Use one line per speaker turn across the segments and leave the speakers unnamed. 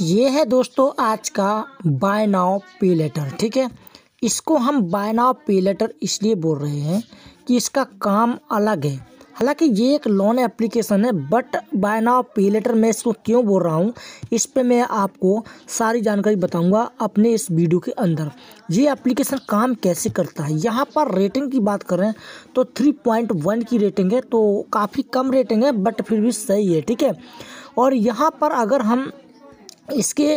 ये है दोस्तों आज का बाय नाव पे लेटर ठीक है इसको हम बाय नाव पे लेटर इसलिए बोल रहे हैं कि इसका काम अलग है हालांकि ये एक लोन एप्लीकेशन है but buy now pay later मैं इसको क्यों बोल रहा हूँ इस पर मैं आपको सारी जानकारी बताऊँगा अपने इस वीडियो के अंदर ये एप्लीकेशन काम कैसे करता है यहाँ पर रेटिंग की बात करें तो 3.1 की रेटिंग है तो काफ़ी कम रेटिंग है बट फिर भी सही है ठीक है और यहाँ पर अगर हम इसके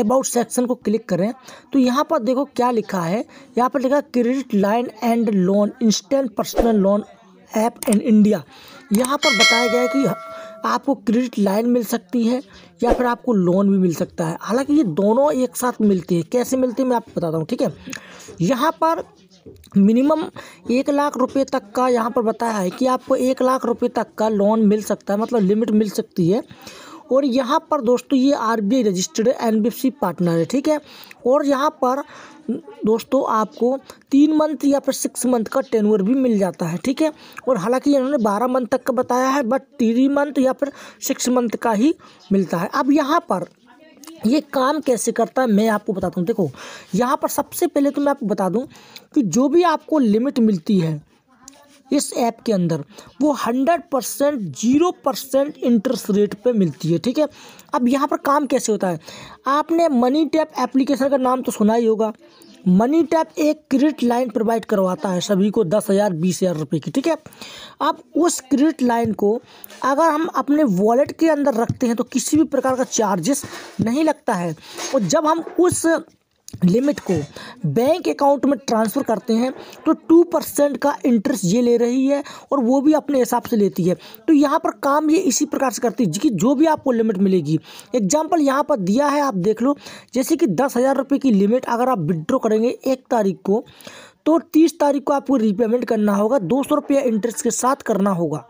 अबाउट सेक्शन को क्लिक करें तो यहाँ पर देखो क्या लिखा है यहाँ पर लिखा credit line and loan instant personal loan app in India यहाँ पर बताया गया है कि आपको क्रेडिट लाइन मिल सकती है या फिर आपको लोन भी मिल सकता है हालांकि ये दोनों एक साथ मिलती है कैसे मिलती है मैं आपको बताता हूँ ठीक है यहाँ पर मिनिमम एक लाख रुपए तक का यहाँ पर बताया है कि आपको एक लाख रुपए तक का लोन मिल सकता है मतलब लिमिट मिल सकती है और यहाँ पर दोस्तों ये आर रजिस्टर्ड एन पार्टनर है ठीक है और यहाँ पर दोस्तों आपको तीन मंथ या फिर सिक्स मंथ का टेनवर भी मिल जाता है ठीक है और हालांकि इन्होंने बारह मंथ तक का बताया है बट थ्री मंथ या फिर सिक्स मंथ का ही मिलता है अब यहाँ पर ये काम कैसे करता है मैं आपको बताता हूँ देखो यहाँ पर सबसे पहले तो मैं आपको बता दूँ कि जो भी आपको लिमिट मिलती है इस ऐप के अंदर वो hundred percent zero percent interest rate पे मिलती है ठीक है अब यहाँ पर काम कैसे होता है आपने मनी टैप एप्लीकेशन का नाम तो सुना ही होगा मनी टैप एक क्रेडिट लाइन प्रोवाइड करवाता है सभी को दस हज़ार बीस हज़ार रुपये की ठीक है अब उस क्रेडिट लाइन को अगर हम अपने वॉलेट के अंदर रखते हैं तो किसी भी प्रकार का चार्जेस नहीं लगता है और जब हम उस लिमिट को बैंक अकाउंट में ट्रांसफ़र करते हैं तो टू परसेंट का इंटरेस्ट ये ले रही है और वो भी अपने हिसाब से लेती है तो यहाँ पर काम ये इसी प्रकार से करती है कि जो भी आपको लिमिट मिलेगी एग्जाम्पल यहाँ पर दिया है आप देख लो जैसे कि दस हज़ार रुपये की लिमिट अगर आप विड्रॉ करेंगे एक तारीख को तो तीस तारीख को आपको रिपेमेंट करना होगा दो सौ रुपया इंटरेस्ट के साथ करना होगा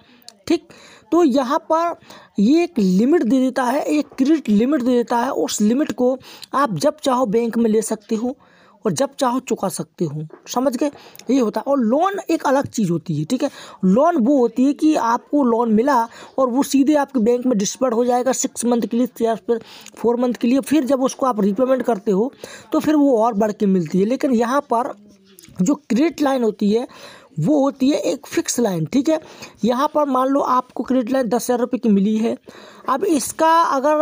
ठीक तो यहाँ पर ये एक लिमिट दे देता है एक क्रेडिट लिमिट दे देता है उस लिमिट को आप जब चाहो बैंक में ले सकते हो और जब चाहो चुका सकते हो समझ गए ये होता है और लोन एक अलग चीज़ होती है ठीक है लोन वो होती है कि आपको लोन मिला और वो सीधे आपके बैंक में डिस्पर्ड हो जाएगा सिक्स मंथ के लिए या फिर फोर मंथ के लिए फिर जब उसको आप रिपेमेंट करते हो तो फिर वो और बढ़ के मिलती है लेकिन यहाँ पर जो क्रेडिट लाइन होती है वो होती है एक फिक्स लाइन ठीक है यहाँ पर मान लो आपको क्रेडिट लाइन दस हज़ार रुपये की मिली है अब इसका अगर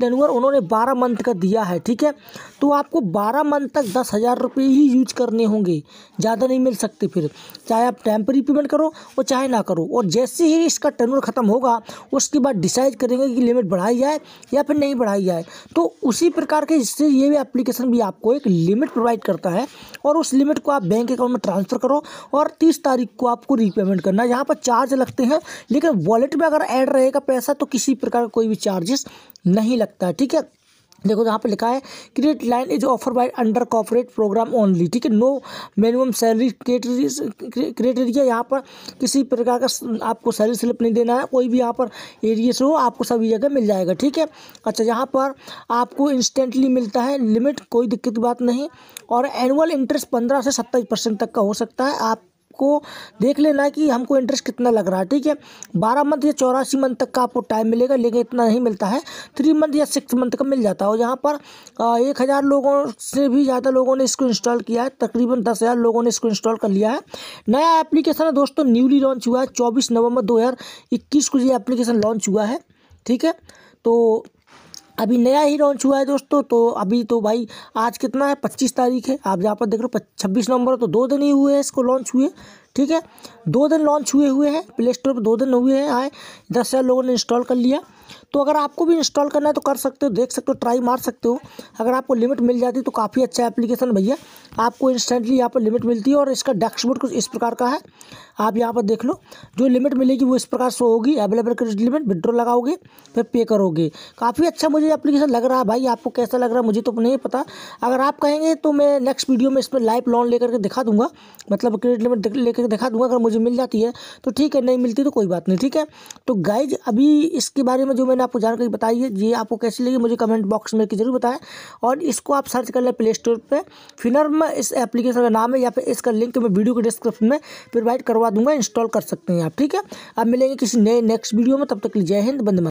टेनवर उन्होंने बारह मंथ का दिया है ठीक है तो आपको बारह मंथ तक दस हज़ार रुपये ही यूज करने होंगे ज़्यादा नहीं मिल सकते फिर चाहे आप टेम्परी पेमेंट करो और चाहे ना करो और जैसे ही इसका टेनवर ख़त्म होगा उसके बाद डिसाइड करेंगे कि लिमिट बढ़ाई जाए या फिर नहीं बढ़ाई जाए तो उसी प्रकार के इससे ये भी एप्लीकेशन भी आपको एक लिमिट प्रोवाइड करता है और उस लिमिट को आप बैंक अकाउंट में ट्रांसफ़र करो और तीस तारीख को आपको रीपेमेंट करना है यहाँ पर चार्ज लगते हैं लेकिन वॉलेट में अगर ऐड रहेगा पैसा तो किसी प्रकार का कोई भी चार्जेस नहीं लगता है ठीक है देखो यहाँ पे लिखा है credit line is offer by under corporate program only ठीक है नो मिनिमम सैलरी क्रेटेरिया यहाँ पर किसी प्रकार का आपको सैलरी स्लिप नहीं देना है कोई भी यहाँ पर एरिया से हो आपको सभी जगह मिल जाएगा ठीक है अच्छा यहाँ पर आपको इंस्टेंटली मिलता है लिमिट कोई दिक्कत बात नहीं और एनुअल इंटरेस्ट पंद्रह से सत्ताईस परसेंट तक का हो सकता है आप आपको देख लेना कि हमको इंटरेस्ट कितना लग रहा है ठीक है बारह मंथ या चौरासी मंथ तक का आपको टाइम मिलेगा लेकिन इतना नहीं मिलता है थ्री मंथ या सिक्स मंथ का मिल जाता है और यहाँ पर एक हज़ार लोगों से भी ज़्यादा लोगों ने इसको इंस्टॉल किया है तकरीबन दस हज़ार लोगों ने इसको इंस्टॉल कर लिया है नया एप्लीकेशन है दोस्तों न्यूली लॉन्च हुआ है चौबीस नवंबर दो को ये एप्लीकेशन लॉन्च हुआ है ठीक है तो अभी नया ही लॉन्च हुआ है दोस्तों तो अभी तो भाई आज कितना है पच्चीस तारीख है आप यहाँ पर देख रहे हो छब्बीस नवंबर तो दो दिन ही हुए हैं इसको लॉन्च हुए ठीक है दो दिन लॉन्च हुए हुए हैं प्ले स्टोर पर दो दिन हुए हैं आए दस हज़ार लोगों ने इंस्टॉल कर लिया तो अगर आपको भी इंस्टॉल करना है तो कर सकते हो देख सकते हो ट्राई मार सकते हो अगर आपको लिमिट मिल जाती तो काफ़ी अच्छा एप्लीकेशन भैया आपको इंस्टेंटली यहाँ पर लिमिट मिलती है और इसका डैशबोर्ड कुछ इस प्रकार का है आप यहाँ पर देख लो जो लिमिट मिलेगी वो इस प्रकार से होगी अवेलेबल क्रेडिट लिमिट विड्रॉ लगाओगे फिर पे करोगे काफ़ी अच्छा मुझे एप्लीकेशन लग रहा है भाई आपको कैसा लग रहा है मुझे तो नहीं पता अगर आप कहेंगे तो मैं नेक्स्ट वीडियो में इस पर लाइव लोन लेकर के दिखा दूंगा मतलब क्रेडिट लिमिट लेकर करके दिखा दूंगा अगर मुझे मिल जाती है तो ठीक है नहीं मिलती तो कोई बात नहीं ठीक है तो गाइज अभी इसके बारे में जो मैंने आपको जानकारी बताई है ये आपको कैसी लगी मुझे कमेंट बॉक्स में जरूर बताएं और इसको आप सर्च कर लें प्ले स्टोर पर फिनर्म इस एप्लीकेशन का नाम है या फिर इसका लिंक मैं वीडियो के डिस्क्रिप्शन में प्रोवाइड करवा दूंगा इंस्टॉल कर सकते हैं आप ठीक है अब मिलेंगे किसी नए नेक्स्ट वीडियो में तब तक जय हिंद बंद